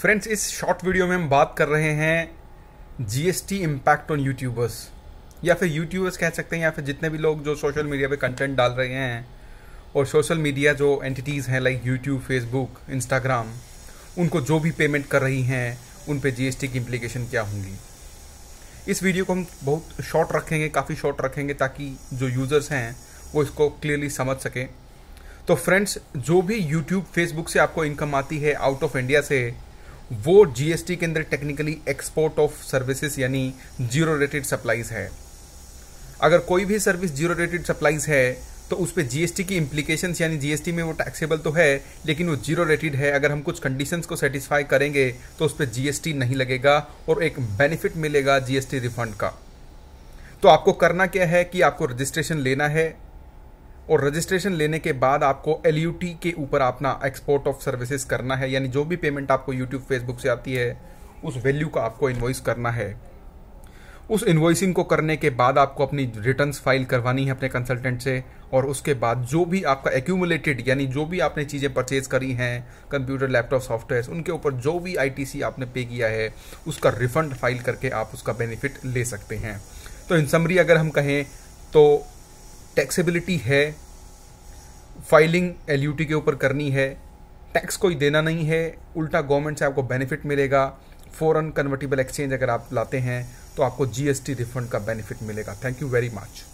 friends इस short video में हम बात कर रहे हैं जीएसटी इम्पैक्ट ऑन यूट्यूबर्स या फिर यूट्यूबर्स कह सकते हैं या फिर जितने भी लोग जो सोशल मीडिया पे कंटेंट डाल रहे हैं और सोशल मीडिया जो एंटिटीज़ हैं लाइक यूट्यूब फेसबुक इंस्टाग्राम उनको जो भी पेमेंट कर रही हैं उन पर जीएसटी की इम्प्लीकेशन क्या होंगी इस वीडियो को हम बहुत शॉर्ट रखेंगे काफ़ी शॉर्ट रखेंगे ताकि जो यूज़र्स हैं वो इसको क्लियरली समझ सकें तो फ्रेंड्स जो भी यूट्यूब फेसबुक से आपको इनकम आती है आउट ऑफ इंडिया से वो जीएसटी के अंदर टेक्निकली एक्सपोर्ट ऑफ सर्विसेज यानी जीरो रेटेड सप्लाईज है अगर कोई भी सर्विस जीरो रेटेड सप्लाईज है तो उस पर जीएसटी की इम्प्लीकेशन यानी जीएसटी में वो टैक्सेबल तो है लेकिन वो जीरो रेटेड है अगर हम कुछ कंडीशंस को सेटिस्फाई करेंगे तो उस पर जीएसटी नहीं लगेगा और एक बेनिफिट मिलेगा जीएसटी रिफंड का तो आपको करना क्या है कि आपको रजिस्ट्रेशन लेना है और रजिस्ट्रेशन लेने के बाद आपको एल के ऊपर अपना एक्सपोर्ट ऑफ सर्विसेज करना है यानी जो भी पेमेंट आपको यूट्यूब फेसबुक से आती है उस वैल्यू का आपको इन्वॉइस करना है उस इन्वॉइसिंग को करने के बाद आपको अपनी रिटर्न फाइल करवानी है अपने कंसल्टेंट से और उसके बाद जो भी आपका एक्यूमुलेटेड यानी जो भी आपने चीज़ें परचेज करी हैं कंप्यूटर लैपटॉप सॉफ्टवेयर उनके ऊपर जो भी आईटीसी आपने पे किया है उसका रिफंड फाइल करके आप उसका बेनिफिट ले सकते हैं तो इन समरी अगर हम कहें तो टैक्सेबिलिटी है फाइलिंग एल के ऊपर करनी है टैक्स कोई देना नहीं है उल्टा गवर्नमेंट से आपको बेनिफिट मिलेगा फॉरन कन्वर्टिबल एक्सचेंज अगर आप लाते हैं तो आपको जीएसटी रिफंड का बेनिफिट मिलेगा थैंक यू वेरी मच